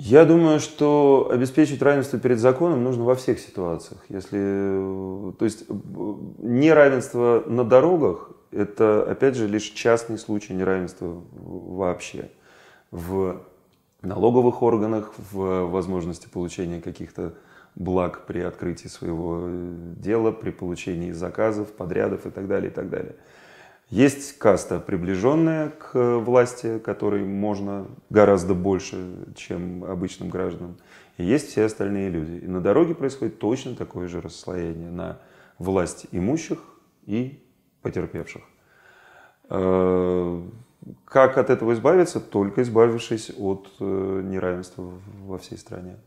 Я думаю, что обеспечить равенство перед законом нужно во всех ситуациях. Если, э, то есть э, неравенство на дорогах – это, опять же, лишь частный случай неравенства вообще. В налоговых органах, в возможности получения каких-то благ при открытии своего э, дела, при получении заказов, подрядов и так далее, и так далее. Есть каста, приближенная к э, власти, которой можно гораздо больше, чем обычным гражданам. И есть все остальные люди. И на дороге происходит точно такое же расслоение на власть имущих и потерпевших. Э, как от этого избавиться? Только избавившись от э, неравенства во всей стране.